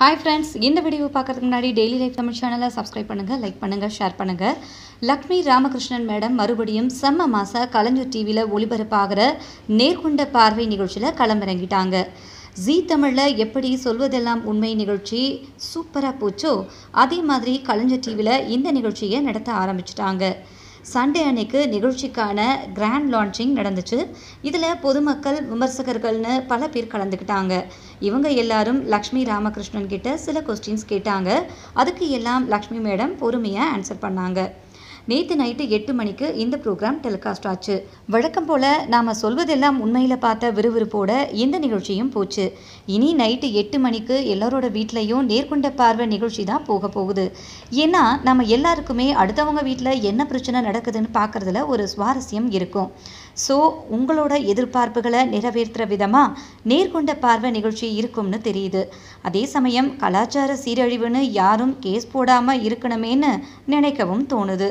hi friends இந்த video பார்க்கறதுக்கு முன்னாடி டெய்லி லைஃப் தமிழ் சேனலை சப்ஸ்கிரைப் பண்ணுங்கள் லைக் பண்ணுங்கள் ஷேர் பண்ணுங்கள் லக்ஷ்மி ராமகிருஷ்ணன் மேடம் மறுபடியும் செம்ம மாசா கலைஞர் டிவியில் ஒளிபரப்பாகிற நேர்கொண்ட பார்வை நிகழ்ச்சியில் களமிறங்கிட்டாங்க ஜி தமிழில் எப்படி சொல்வதெல்லாம் உண்மை நிகழ்ச்சி சூப்பராக போச்சோ அதே மாதிரி கலைஞர் டிவியில் இந்த நிகழ்ச்சியை நடத்த ஆரம்பிச்சிட்டாங்க சண்டே அன்னைக்கு நிகழ்ச்சிக்கான கிராண்ட் லான்ச்சிங் நடந்துச்சு இதில் பொதுமக்கள் விமர்சகர்கள்னு பல பேர் கலந்துக்கிட்டாங்க இவங்க எல்லாரும் லக்ஷ்மி ராமகிருஷ்ணன் கிட்ட சில கொஸ்டின்ஸ் கேட்டாங்க அதுக்கு எல்லாம் லக்ஷ்மி மேடம் பொறுமையாக ஆன்சர் பண்ணாங்க நேற்று நைட்டு எட்டு மணிக்கு இந்த ப்ரோக்ராம் டெலிகாஸ்ட் ஆச்சு வழக்கம் போல் நாம் சொல்வதெல்லாம் உண்மையில் பார்த்த விறுவிறுப்போட இந்த நிகழ்ச்சியும் போச்சு இனி நைட்டு எட்டு மணிக்கு எல்லாரோட வீட்லேயும் நேர்கொண்ட பார்வை நிகழ்ச்சி தான் போக போகுது ஏன்னா நம்ம எல்லாருக்குமே அடுத்தவங்க வீட்டில் என்ன பிரச்சனை நடக்குதுன்னு பார்க்குறதுல ஒரு சுவாரஸ்யம் இருக்கும் ஸோ உங்களோட எதிர்பார்ப்புகளை நிறைவேற்றுற விதமாக நேர்கொண்ட பார்வை நிகழ்ச்சி இருக்கும்னு தெரியுது அதே சமயம் கலாச்சார சீரழிவுன்னு யாரும் கேஸ் போடாமல் இருக்கணுமேன்னு நினைக்கவும் தோணுது